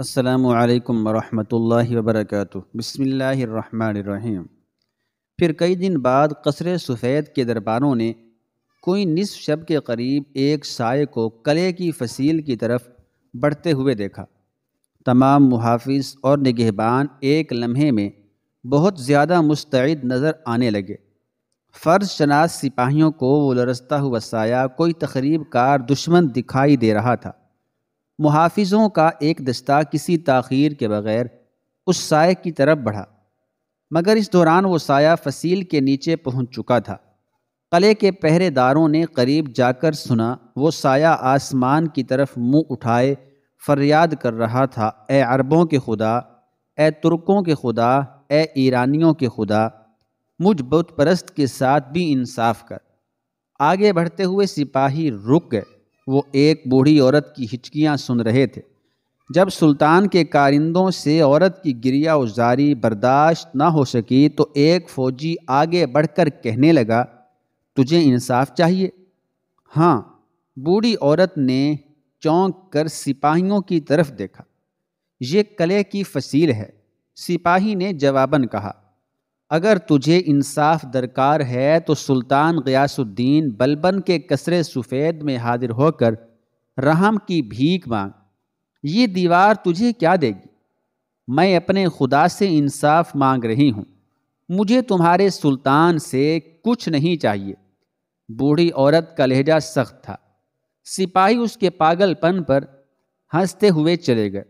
असलकम वरहमल वर्क बसमीम फिर कई दिन बाद कसर सफ़ैद के दरबारों ने कोई निसफ शब के करीब एक साय को कले की फसील की तरफ बढ़ते हुए देखा तमाम मुहाफिज और निगहबान एक लम्हे में बहुत ज़्यादा मुस्तैद नज़र आने लगे फ़र्ज शनाज सिपाहियों को वो लरसता हुआ साया कोई तकरीब कार दुश्मन दिखाई दे रहा था मुहाफिजों का एक दस्ता किसी तखीर के बगैर उस साय की तरफ बढ़ा मगर इस दौरान वो साया फसील के नीचे पहुंच चुका था कले के पहरेदारों ने करीब जाकर सुना वो साया आसमान की तरफ मुंह उठाए फरियाद कर रहा था ए अरबों के खुदा ए तुर्कों के खुदा ए ईरानियों के खुदा मुझ बुत के साथ भी इंसाफ कर आगे बढ़ते हुए सिपाही रुक गए वो एक बूढ़ी औरत की हिचकियाँ सुन रहे थे जब सुल्तान के कारिंदों से औरत की गिरिया उजारी बर्दाश्त ना हो सकी तो एक फ़ौजी आगे बढ़कर कहने लगा तुझे इंसाफ चाहिए हाँ बूढ़ी औरत ने चौंक कर सिपाहियों की तरफ देखा ये कले की फसील है सिपाही ने जवाबन कहा अगर तुझे इंसाफ दरकार है तो सुल्तान गयासुद्दीन बलबन के कसरे सफ़ेद में हाजिर होकर रहम की भीख मांग ये दीवार तुझे क्या देगी मैं अपने खुदा से इंसाफ मांग रही हूँ मुझे तुम्हारे सुल्तान से कुछ नहीं चाहिए बूढ़ी औरत का लहजा सख्त था सिपाही उसके पागलपन पर हंसते हुए चले गए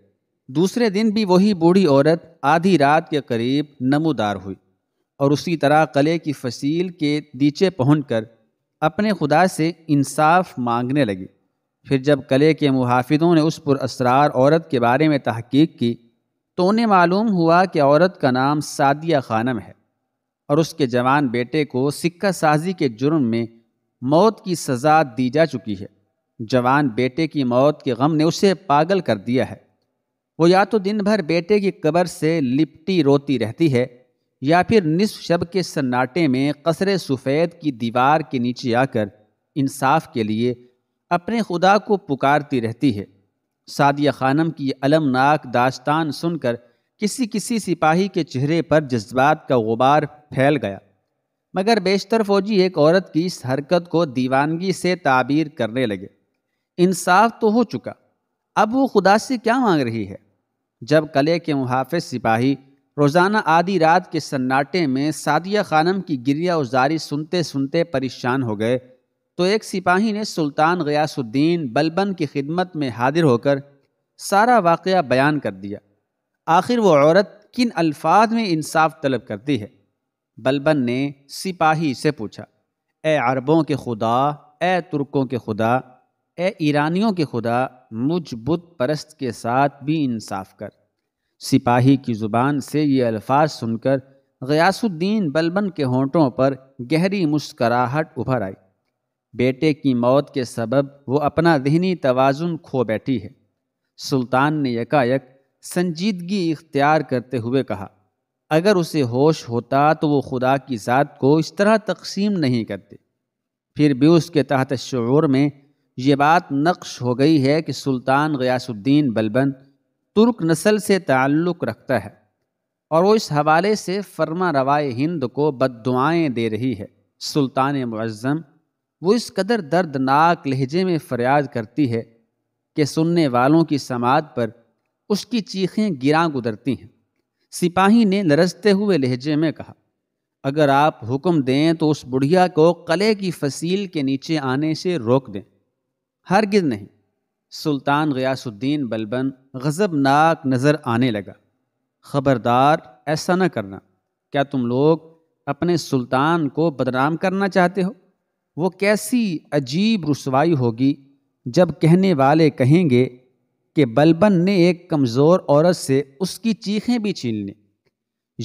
दूसरे दिन भी वही बूढ़ी औरत आधी रात के करीब नमोदार हुई और उसी तरह कले की फसील के नीचे पहुँच कर अपने खुदा से इंसाफ मांगने लगी फिर जब कले के मुहाफिजों ने उस पर असरार औरत के बारे में तहकीक की तो उन्हें मालूम हुआ कि औरत का नाम सादिया खानम है और उसके जवान बेटे को सिक्का साजी के जुर्म में मौत की सज़ा दी जा चुकी है जवान बेटे की मौत के गम ने उसे पागल कर दिया है वो या तो दिन भर बेटे की कब्र से लिपटी रोती रहती है या फिर निसफ शब के सन्नाटे में कसर सफ़ेद की दीवार के नीचे आकर इंसाफ के लिए अपने खुदा को पुकारती रहती है सादिया खानम की अलमनाक दास्तान सुनकर किसी किसी सिपाही के चेहरे पर जज्बात का गुबार फैल गया मगर बेशतर फौजी एक औरत की इस हरकत को दीवानगी से ताबीर करने लगे इंसाफ तो हो चुका अब वो खुदा से क्या मांग रही है जब कले के मुहाफ़ सिपाही रोज़ाना आधी रात के सन्नाटे में सादिया खानम की गिरिया उजारी सुनते सुनते परेशान हो गए तो एक सिपाही ने सुल्तान गयासुद्दीन बलबन की खिदमत में हाजिर होकर सारा वाक़ बयान कर दिया आखिर वो औरत किन अल्फाज में इंसाफ तलब करती है बलबन ने सिपाही से पूछा ए अरबों के खुदा ए तुर्कों के खुदा ए ईरानियों के खुदा मुझ बुत परस्त के साथ भी इंसाफ कर सिपाही की ज़ुबान से ये अल्फाज सुनकर गयासुद्दीन बलबन के होंठों पर गहरी मुस्कराहट उभर आई बेटे की मौत के सबब वो अपना जहनी तोज़ुन खो बैठी है सुल्तान ने यकायक संजीदगी इख्तियार करते हुए कहा अगर उसे होश होता तो वो खुदा की ज़ात को इस तरह तकसीम नहीं करते फिर भी उसके तहत शूर में ये बात नक्श हो गई है कि सुल्तान गयासुद्दीन बलबन तुर्क नस्ल से ताल्लुक़ रखता है और वो इस हवाले से फर्मा रवाए हिंद को बददुआएँ दे रही है सुल्तान मुज़म वो इस कदर दर्दनाक लहजे में फरियाद करती है कि सुनने वालों की समात पर उसकी चीखें गिरा गुजरती हैं सिपाही ने लरसते हुए लहजे में कहा अगर आप हुक्म दें तो उस बुढ़िया को कले की फसील के नीचे आने से रोक दें हरगिज नहीं सुल्तान गयासुद्दीन बलबन गज़बनाक नज़र आने लगा ख़बरदार ऐसा न करना क्या तुम लोग अपने सुल्तान को बदनाम करना चाहते हो वो कैसी अजीब रसवाई होगी जब कहने वाले कहेंगे कि बलबन ने एक कमज़ोर औरत से उसकी चीखें भी छीन ली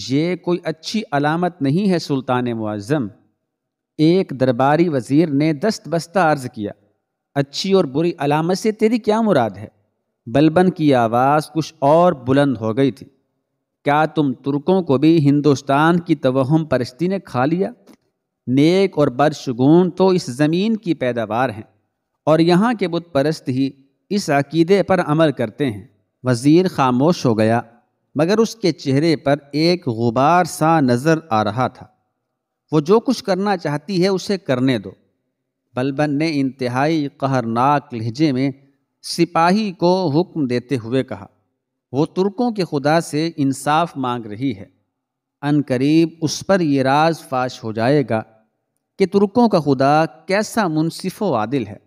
ये कोई अच्छी अलामत नहीं है सुल्तान मुआज़म एक दरबारी वज़ीर ने दस्त बस्ता अर्ज़ किया अच्छी और बुरी अलामत से तेरी क्या मुराद है बलबन की आवाज़ कुछ और बुलंद हो गई थी क्या तुम तुर्कों को भी हिंदुस्तान की तवहम परस्ती ने खा लिया नेक और बदशगून तो इस ज़मीन की पैदावार हैं और यहाँ के बुत परस्त ही इस अकीदे पर अमल करते हैं वज़ीर खामोश हो गया मगर उसके चेहरे पर एक गुबार सा नज़र आ रहा था वो जो कुछ करना चाहती है उसे करने दो बलबन ने इंतहाई कहरनाक लहजे में सिपाही को हुक्म देते हुए कहा वो तुर्कों के खुदा से इंसाफ मांग रही है अन करीब उस पर ये राज फाश हो जाएगा कि तुर्कों का खुदा कैसा मुनसिफ आदिल है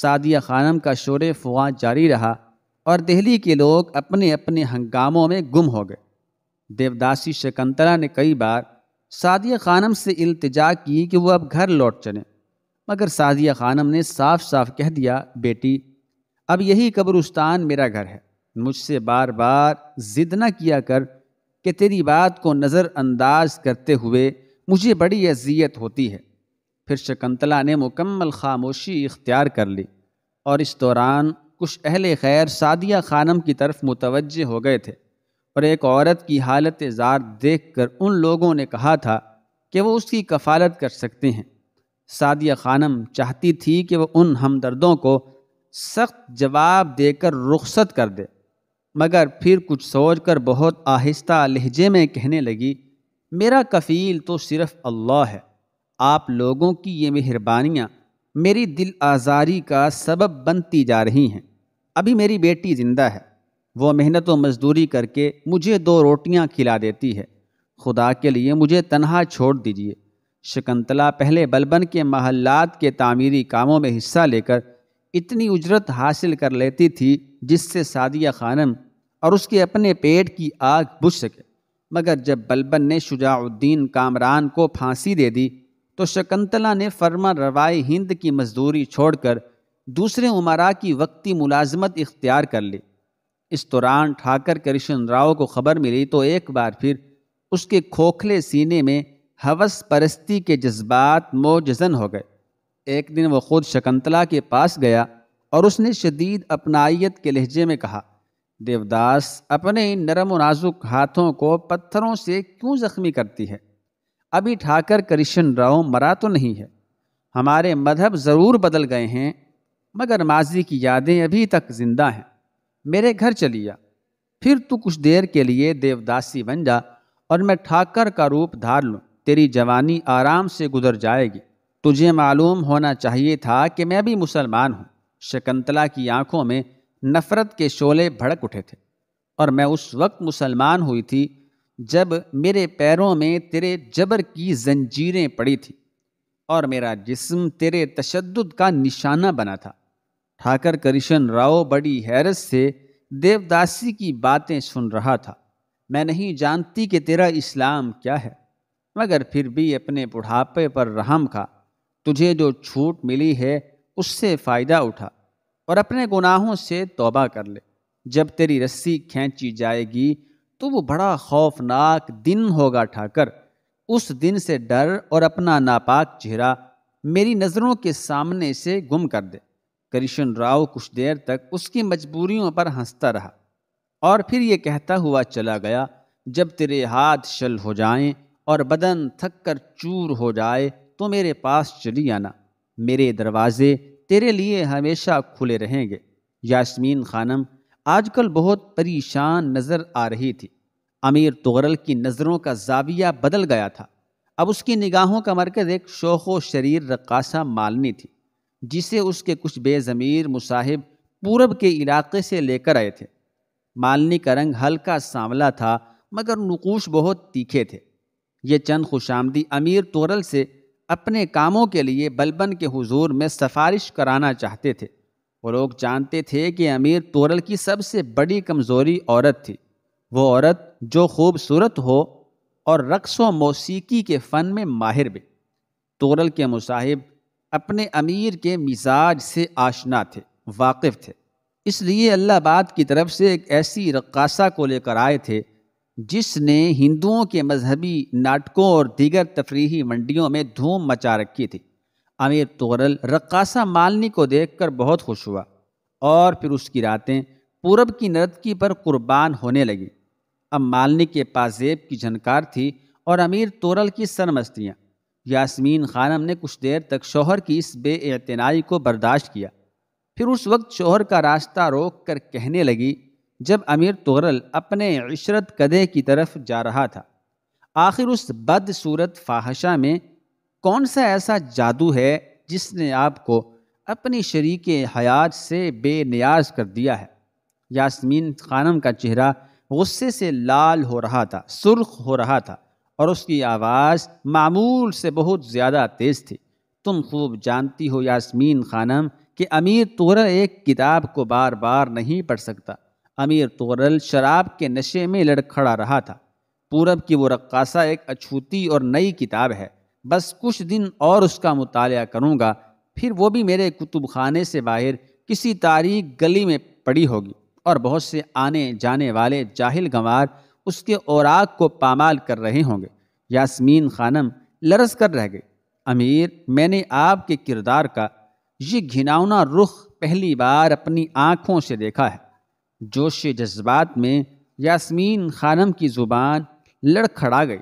सादिया खानम का शोर फुआ जारी रहा और दिल्ली के लोग अपने अपने हंगामों में गुम हो गए देवदासी शकंतला ने कई बार सादिया खानम से इल्तजा की कि वह अब घर लौट चले मगर सादिया खानम ने साफ साफ कह दिया बेटी अब यही कब्रुस्तान मेरा घर है मुझसे बार बार ज़िद न किया कर कि तेरी बात को नज़रअंदाज करते हुए मुझे बड़ी अजियत होती है फिर शकंतला ने मुकम्मल खामोशी इख्तियार कर ली और इस दौरान कुछ अहल खैर सादिया खानम की तरफ मुतवजह हो गए थे और एक औरत की हालत ज़ार देख कर उन लोगों ने कहा था कि वो उसकी कफालत कर सकते हैं सादिया खानम चाहती थी कि वह उन हमदर्दों को सख्त जवाब देकर रुखसत कर दे मगर फिर कुछ सोच कर बहुत आहिस्ता लहजे में कहने लगी मेरा कफ़ील तो सिर्फ़ अल्लाह है आप लोगों की ये मेहरबानियाँ मेरी दिल आज़ारी का सबब बनती जा रही हैं अभी मेरी बेटी ज़िंदा है वो मेहनत व मज़दूरी करके मुझे दो रोटियाँ खिला देती है खुदा के लिए मुझे तनहा छोड़ दीजिए शकंतला पहले बलबन के महल्लात के तामीरी कामों में हिस्सा लेकर इतनी उजरत हासिल कर लेती थी जिससे सादिया खानम और उसके अपने पेट की आग बुझ सके मगर जब बलबन ने शुजाउद्दीन कामरान को फांसी दे दी तो शकंतला ने फर्मा रवाई हिंद की मजदूरी छोड़कर दूसरे उमरा की वक्ती मुलाजमत इख्तियार कर ली इस दौरान ठाकर कृष्ण राव को खबर मिली तो एक बार फिर उसके खोखले सीने में हवस परस्ती के जज्बात मोज़न हो गए एक दिन वह खुद शकंतला के पास गया और उसने शदीद अपनाइत के लहजे में कहा देवदास अपने नरम नाजुक हाथों को पत्थरों से क्यों ज़ख्मी करती है अभी ठाकर कृष्ण राव मरा तो नहीं है हमारे मधहब ज़रूर बदल गए हैं मगर माजी की यादें अभी तक जिंदा हैं मेरे घर चलिया फिर तू कुछ देर के लिए देवदासी बन जा और मैं ठाकर का रूप धार लूँ तेरी जवानी आराम से गुजर जाएगी तुझे मालूम होना चाहिए था कि मैं भी मुसलमान हूँ शकुंतला की आंखों में नफ़रत के शोले भड़क उठे थे और मैं उस वक्त मुसलमान हुई थी जब मेरे पैरों में तेरे जबर की जंजीरें पड़ी थी और मेरा जिस्म तेरे तशद का निशाना बना था ठाकर करिशन राव बड़ी हैरत से देवदासी की बातें सुन रहा था मैं नहीं जानती कि तेरा इस्लाम क्या है मगर फिर भी अपने बुढ़ापे पर रहम खा तुझे जो छूट मिली है उससे फ़ायदा उठा और अपने गुनाहों से तोबा कर ले जब तेरी रस्सी खींची जाएगी तो वो बड़ा खौफनाक दिन होगा ठाकर उस दिन से डर और अपना नापाक चेहरा मेरी नज़रों के सामने से गुम कर दे करिशन राव कुछ देर तक उसकी मजबूरियों पर हंसता रहा और फिर ये कहता हुआ चला गया जब तेरे हाथ शल हो जाएं और बदन थक कर चूर हो जाए तो मेरे पास चली आना मेरे दरवाज़े तेरे लिए हमेशा खुले रहेंगे यास्मीन खानम आजकल बहुत परेशान नज़र आ रही थी अमीर तुगरल की नज़रों का जाविया बदल गया था अब उसकी निगाहों का मरकज़ एक शोख व शरीर रक्कासा मालनी थी जिसे उसके कुछ बेज़मीर मुसाहिब पूरब के इलाके से लेकर आए थे मालनी का रंग हल्का सांवला था मगर नकूश बहुत तीखे थे ये चंद खुशामदी अमीर तोरल से अपने कामों के लिए बलबन के हुजूर में सफारिश कराना चाहते थे वो लोग जानते थे कि अमीर तोरल की सबसे बड़ी कमज़ोरी औरत थी वो औरत जो खूबसूरत हो और रक़्स व मौसीकी के फ़न में माहिर भी तोरल के मुसाहिब अपने अमीर के मिजाज से आशना थे वाकिफ़ थे इसलिए अल्लाहबाद की तरफ से एक ऐसी रक्कासा को लेकर आए थे जिसने हिंदुओं के मजहबी नाटकों और दीगर तफरीही मंडियों में धूम मचा रखी थी अमीर तोरल रक्कासा मालनी को देखकर बहुत खुश हुआ और फिर उसकी रातें पूरब की नृतकी पर कुर्बान होने लगी अब मालनी के पाजेब की झनकार थी और अमीर तोरल की सरमस्तियाँ यासमीन खानम ने कुछ देर तक शोहर की इस बेअतनाई को बर्दाश्त किया फिर उस वक्त शोहर का रास्ता रोक कर कहने लगी जब अमीर तुगरल अपने इशरत कदे की तरफ जा रहा था आखिर उस बदसूरत फाहशा में कौन सा ऐसा जादू है जिसने आपको अपनी शरीक हयात से बेनियाज कर दिया है यास्मीन खानम का चेहरा गुस्से से लाल हो रहा था सुर्ख हो रहा था और उसकी आवाज़ मामूल से बहुत ज़्यादा तेज़ थी तुम खूब जानती हो यास्मीन खानम कि अमीर तुगरल एक किताब को बार बार नहीं पढ़ सकता अमीर तोरल शराब के नशे में लड़खड़ा रहा था पूरब की वो रक्कासा एक अछूती और नई किताब है बस कुछ दिन और उसका मुताल करूँगा फिर वो भी मेरे कुतुब खाने से बाहर किसी तारीख गली में पड़ी होगी और बहुत से आने जाने वाले जाहिल गंवार उसके औराग को पामाल कर रहे होंगे यास्मीन खानम लरस कर रह गई अमीर मैंने आपके किरदार का ये घिनौना रुख पहली बार अपनी आँखों से देखा है जोश जज्बात में यास्मीन खानम की ज़ुबान लड़खड़ा गई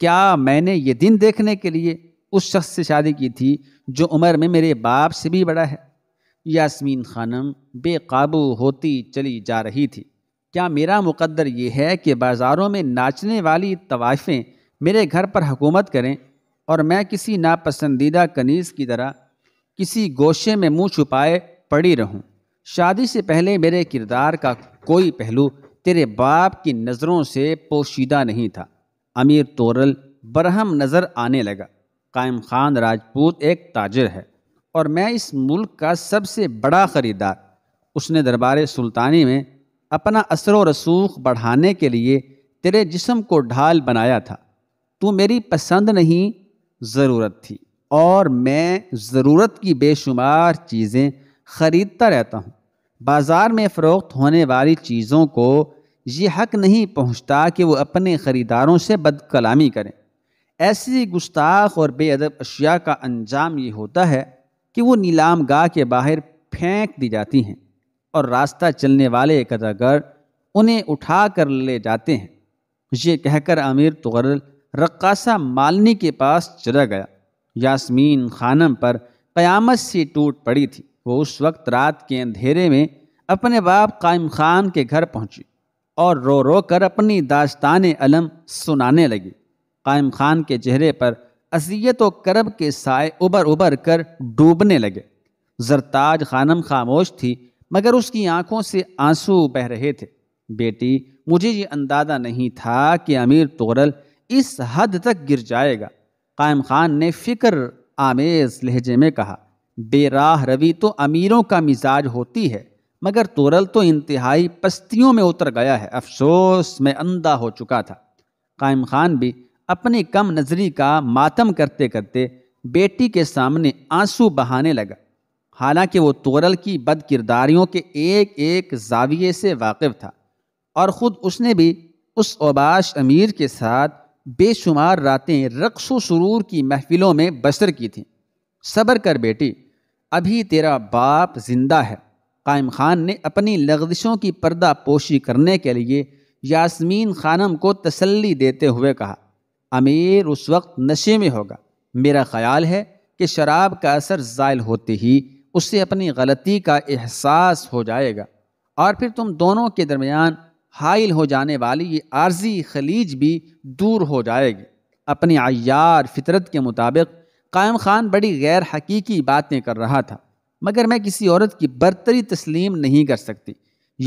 क्या मैंने ये दिन देखने के लिए उस शख्स से शादी की थी जो उम्र में मेरे बाप से भी बड़ा है यास्मीन खानम बेकाबू होती चली जा रही थी क्या मेरा मुकद्दर ये है कि बाज़ारों में नाचने वाली तवाइफें मेरे घर पर हुकूमत करें और मैं किसी नापसंदीदा कनीज़ की तरह किसी गोशे में मुंह छुपाए पड़ी रहूं शादी से पहले मेरे किरदार का कोई पहलू तेरे बाप की नज़रों से पोशीदा नहीं था अमीर तोरल बरहम नज़र आने लगा कायम खान राजपूत एक ताजर है और मैं इस मुल्क का सबसे बड़ा ख़रीदार उसने दरबार सुल्तानी में अपना असर व रसूख बढ़ाने के लिए तेरे जिस्म को ढाल बनाया था तू मेरी पसंद नहीं ज़रूरत थी और मैं ज़रूरत की बेशुमार चीज़ें ख़रीदता रहता हूँ बाज़ार में फ़रोख्त होने वाली चीज़ों को ये हक नहीं पहुँचता कि वो अपने ख़रीदारों से बदकलामी करें ऐसी गुस्ताख और बेअदब अशिया का अंजाम ये होता है कि वो नीलाम गाह के बाहर फेंक दी जाती हैं और रास्ता चलने वाले कदागर उन्हें उठा कर ले जाते हैं ये कहकर अमीर तुगरल रक्कासा मालनी के पास चला गया यास्मीन खानम पर क़यामत से टूट पड़ी थी वो उस वक्त रात के अंधेरे में अपने बाप कायम खान के घर पहुंची और रो रो कर अपनी दास्तान अलम सुनाने लगी कायम खान के चेहरे पर असीयत करब के साय उबर उबर कर डूबने लगे जरताज खानम खामोश थी मगर उसकी आंखों से आंसू बह रहे थे बेटी मुझे ये अंदाज़ा नहीं था कि अमीर तोरल इस हद तक गिर जाएगा कायम खान ने फ़िक्र आमेज़ लहजे में कहा बेराह रवि तो अमीरों का मिजाज होती है मगर तोरल तो इंतहाई पस्तियों में उतर गया है अफसोस में अंधा हो चुका था कायम खान भी अपनी कम नज़री का मातम करते करते बेटी के सामने आंसू बहाने लगा हालांकि वो तोरल की बद किरदारियों के एक एक जाविये से वाकिफ था और ख़ुद उसने भी उस ओबाश अमीर के साथ बेशुमार रातें रक्स सुरूर की महफिलों में बसर की थीं सब्र कर बेटी अभी तेरा बाप जिंदा है कायम खान ने अपनी लग्जिशों की पर्दा पोशी करने के लिए यास्मीन खानम को तसल्ली देते हुए कहा अमीर उस वक्त नशे में होगा मेरा ख्याल है कि शराब का असर ज़ायल होते ही उससे अपनी गलती का एहसास हो जाएगा और फिर तुम दोनों के दरमियान हाइल हो जाने वाली ये आर्जी खलीज भी दूर हो जाएगी अपनी अयार फितरत के मुताबिक कायम खान बड़ी गैर हकीकी बातें कर रहा था मगर मैं किसी औरत की बरतरी तस्लीम नहीं कर सकती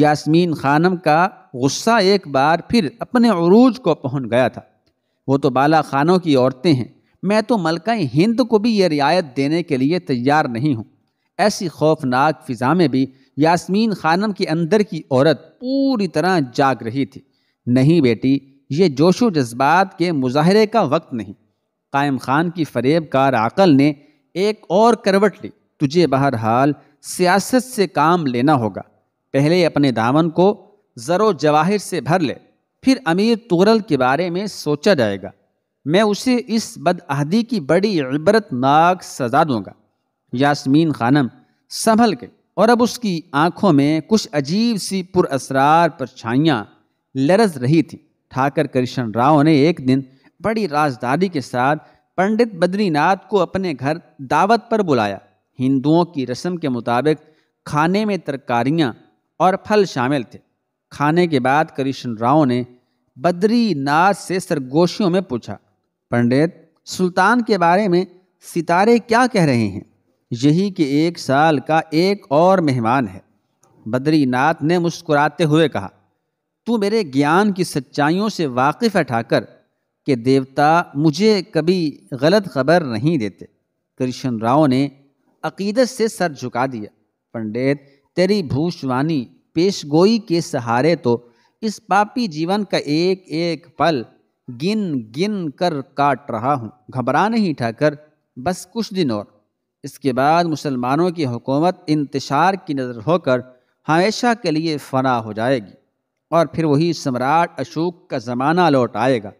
यास्मीन खानम का गुस्सा एक बार फिर अपने अरूज को पहुंच गया था वो तो बाला खानों की औरतें हैं मैं तो मलका हिंद को भी ये रियायत देने के लिए तैयार नहीं हूँ ऐसी खौफनाक फ़िज़ा में भी यास्मीन खानम के अंदर की औरत पूरी तरह जाग रही थी नहीं बेटी ये जोशो जज्बात के मुजाहरे का वक्त नहीं कायम खान की फरेब कार अकल ने एक और करवट ली तुझे बहरहाल सियासत से काम लेना होगा पहले अपने दामन को ज़रो जवाहिर से भर ले फिर अमीर तुगरल के बारे में सोचा जाएगा मैं उसे इस बदअहदी की बड़ी इबरतनाक सजा दूंगा यास्मीन खानम संभल गई और अब उसकी आंखों में कुछ अजीब सी पुरअसरार परछाइयाँ लरज रही थी ठाकर कृष्ण राव ने एक दिन बड़ी राजदारी के साथ पंडित बद्रीनाथ को अपने घर दावत पर बुलाया हिंदुओं की रस्म के मुताबिक खाने में तरकारियाँ और फल शामिल थे खाने के बाद कृष्ण राव ने बद्रीनाथ से सरगोशियों में पूछा पंडित सुल्तान के बारे में सितारे क्या कह रहे हैं यही कि एक साल का एक और मेहमान है बद्रीनाथ ने मुस्कुराते हुए कहा तू मेरे ज्ञान की सच्चाइयों से वाकिफ़ है ठाकर कि देवता मुझे कभी गलत खबर नहीं देते कृष्ण राव ने अकीदत से सर झुका दिया पंडित तेरी भूषवानी पेशगोई के सहारे तो इस पापी जीवन का एक एक पल गिन गिन कर काट रहा हूँ घबरा नहीं ठाकर बस कुछ दिन और इसके बाद मुसलमानों की हुकूमत इंतशार की नज़र होकर हमेशा के लिए फना हो जाएगी और फिर वही सम्राट अशोक का ज़माना लौट आएगा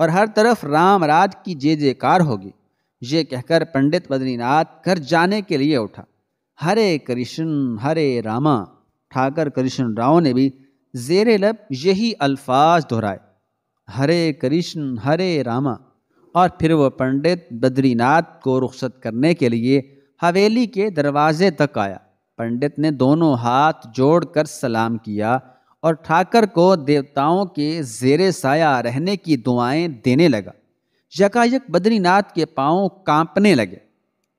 और हर तरफ राम राज की जय जयकार होगी ये कहकर पंडित बद्रीनाथ घर जाने के लिए उठा हरे कृष्ण हरे रामा ठाकर कृष्ण राव ने भी जेर लब यही अल्फाज दोहराए हरे कृष्ण हरे रामा और फिर वह पंडित बद्रीनाथ को रुख्सत करने के लिए हवेली के दरवाजे तक आया पंडित ने दोनों हाथ जोड़कर सलाम किया और ठाकर को देवताओं के जेर साया रहने की दुआएं देने लगा यकायक बद्रीनाथ के पांव कांपने लगे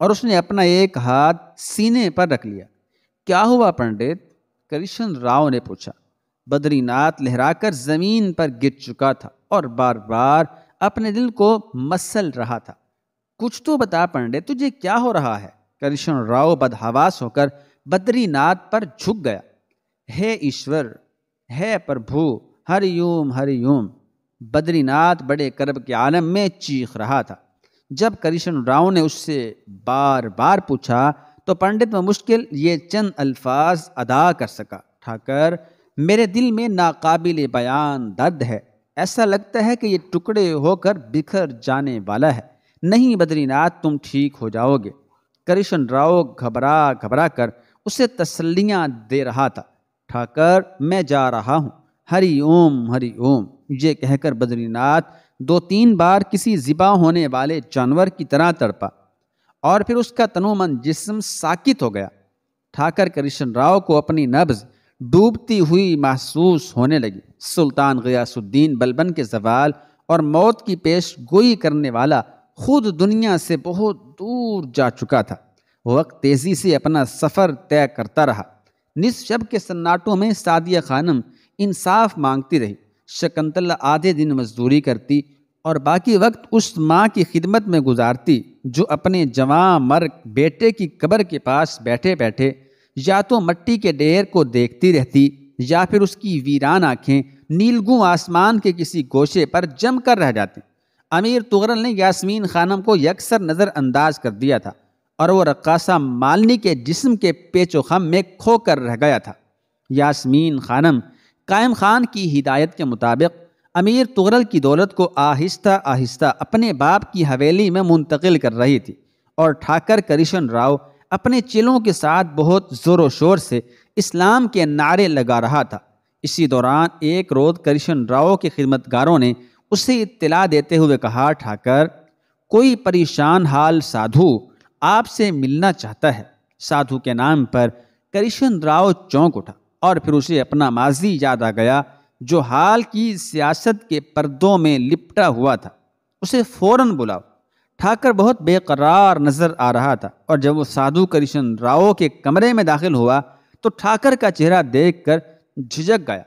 और उसने अपना एक हाथ सीने पर रख लिया क्या हुआ पंडित कृष्ण राव ने पूछा बद्रीनाथ लहराकर जमीन पर गिर चुका था और बार बार अपने दिल को मसल रहा था कुछ तो बता पंडित तुझे क्या हो रहा है कृष्ण राव बदहावास होकर बद्रीनाथ पर झुक गया हे ईश्वर है प्रभु हरिओम हरिओम बद्रीनाथ बड़े कर्ब के आलम में चीख रहा था जब करिशन राव ने उससे बार बार पूछा तो पंडित में मुश्किल ये चंद अल्फाज अदा कर सका ठाकर मेरे दिल में नाकाबिल बयान दर्द है ऐसा लगता है कि ये टुकड़े होकर बिखर जाने वाला है नहीं बद्रीनाथ तुम ठीक हो जाओगे करिशन राव घबरा घबरा कर उसे तसल्लियाँ दे रहा था उठाकर मैं जा रहा हूँ हरि ओम हरि ओम ये कहकर बद्रीनाथ दो तीन बार किसी जिबा होने वाले जानवर की तरह तड़पा और फिर उसका तनोमन जिस्म साकित हो गया ठाकर कृष्ण राव को अपनी नब्ज डूबती हुई महसूस होने लगी सुल्तान गयासुद्दीन बलबन के जवाल और मौत की पेश गोई करने वाला खुद दुनिया से बहुत दूर जा चुका था वक्त तेज़ी से अपना सफ़र तय करता रहा निशब के सन्नाटों में सादिया खानम इंसाफ मांगती रही शकंतला आधे दिन मजदूरी करती और बाकी वक्त उस माँ की खिदमत में गुजारती जो अपने जवान मर्ग बेटे की कब्र के पास बैठे बैठे या तो मट्टी के डेर को देखती रहती या फिर उसकी वीरान आँखें नीलगू आसमान के किसी गोशे पर जम कर रह जाती अमीर तुगरल ने यासमीन खानम को यकसर नज़रअंदाज कर दिया था और वो रक्कासा मालनी के जिस्म के पेचो खम में खो कर रह गया था यास्मीन खानम कायम खान की हिदायत के मुताबिक अमीर तुगरल की दौलत को आहिस्ता आहिस्ता अपने बाप की हवेली में मुंतकिल कर रही थी और ठाकर करिशन राव अपने चिलों के साथ बहुत ज़ोर शोर से इस्लाम के नारे लगा रहा था इसी दौरान एक रोज़ करिशन राव के खिदमतगारों ने उसे इत्तला देते हुए कहा ठाकर कोई परेशान हाल साधु आपसे मिलना चाहता है साधु के नाम पर करिशन राव चौंक उठा और फिर उसे अपना माजी याद आ गया जो हाल की सियासत के पर्दों में लिपटा हुआ था उसे फौरन बुलाओ ठाकर बहुत बेकरार नज़र आ रहा था और जब वो साधु करिशन राव के कमरे में दाखिल हुआ तो ठाकर का चेहरा देखकर झिझक गया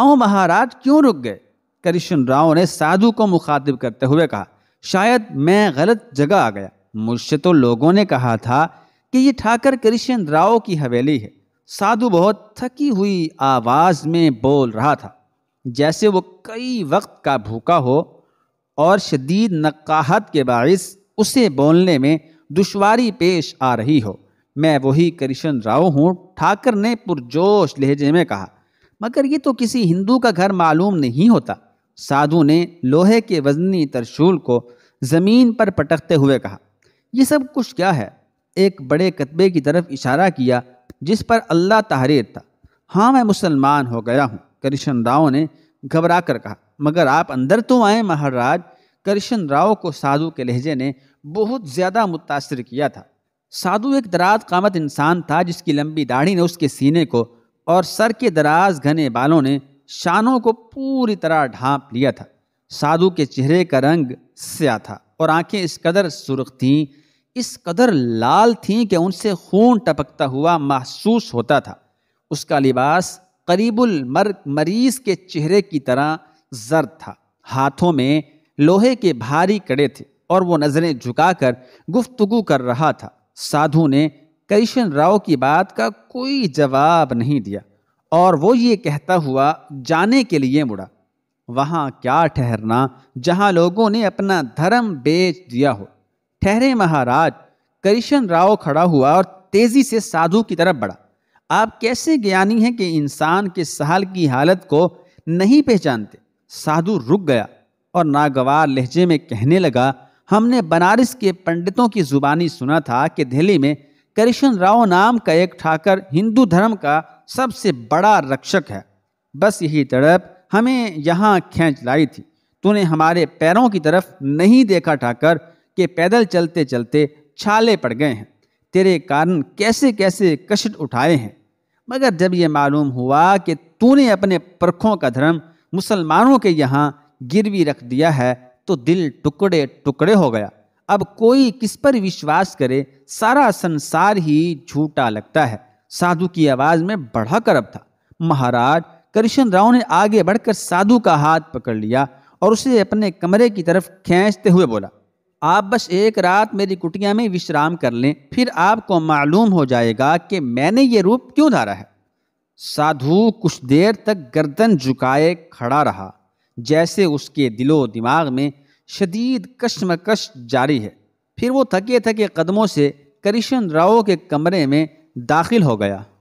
आओ महाराज क्यों रुक गए करिशन राव ने साधु को मुखातिब करते हुए कहा शायद मैं गलत जगह आ गया मुझसे तो लोगों ने कहा था कि ये ठाकर कृष्ण राव की हवेली है साधु बहुत थकी हुई आवाज़ में बोल रहा था जैसे वो कई वक्त का भूखा हो और शदीद नक्काहत के बायस उसे बोलने में दुश्वारी पेश आ रही हो मैं वही कृष्ण राव हूँ ठाकर ने पुरजोश लहजे में कहा मगर ये तो किसी हिंदू का घर मालूम नहीं होता साधु ने लोहे के वजनी तरशूल को ज़मीन पर पटकते हुए कहा ये सब कुछ क्या है एक बड़े कतबे की तरफ इशारा किया जिस पर अल्लाह तहरीर था हाँ मैं मुसलमान हो गया हूँ कृष्ण राव ने घबरा कर कहा मगर आप अंदर तो आए महाराज कृष्ण राव को साधु के लहजे ने बहुत ज़्यादा मुतासर किया था साधु एक दराज कामत इंसान था जिसकी लंबी दाढ़ी ने उसके सीने को और सर के दराज घने बालों ने शानों को पूरी तरह ढांप लिया था साधु के चेहरे का रंग स्या था और आंखें इस कदर सुर्ख थीं इस कदर लाल थीं कि उनसे खून टपकता हुआ महसूस होता था उसका लिबास करीबुल मर मरीज के चेहरे की तरह जर्द था हाथों में लोहे के भारी कड़े थे और वो नज़रें झुकाकर गुफ्तगु कर रहा था साधु ने कृष्ण राव की बात का कोई जवाब नहीं दिया और वो ये कहता हुआ जाने के लिए मुड़ा वहाँ क्या ठहरना जहाँ लोगों ने अपना धर्म बेच दिया हो ठहरे महाराज करिशन राव खड़ा हुआ और तेजी से साधु की तरफ बढ़ा आप कैसे ज्ञानी हैं कि इंसान के साल की हालत को नहीं पहचानते साधु रुक गया और नागवार लहजे में कहने लगा हमने बनारस के पंडितों की जुबानी सुना था कि दिल्ली में करिशन राव नाम का एक ठाकर हिंदू धर्म का सबसे बड़ा रक्षक है बस यही तड़प हमें यहाँ खींच लाई थी तूने हमारे पैरों की तरफ नहीं देखा ठाकर के पैदल चलते चलते छाले पड़ गए हैं तेरे कारण कैसे कैसे कष्ट उठाए हैं मगर जब ये मालूम हुआ कि तूने अपने परखों का धर्म मुसलमानों के यहाँ गिरवी रख दिया है तो दिल टुकड़े टुकड़े हो गया अब कोई किस पर विश्वास करे सारा संसार ही झूठा लगता है साधु की आवाज़ में बड़ा करब था महाराज कृष्ण राव ने आगे बढ़कर साधु का हाथ पकड़ लिया और उसे अपने कमरे की तरफ खींचते हुए बोला आप बस एक रात मेरी कुटिया में विश्राम कर लें फिर आपको मालूम हो जाएगा कि मैंने ये रूप क्यों धारा है साधु कुछ देर तक गर्दन झुकाए खड़ा रहा जैसे उसके दिलो दिमाग में शदीद कश्मकश जारी है फिर वो थके थके कदमों से करिशन राव के कमरे में दाखिल हो गया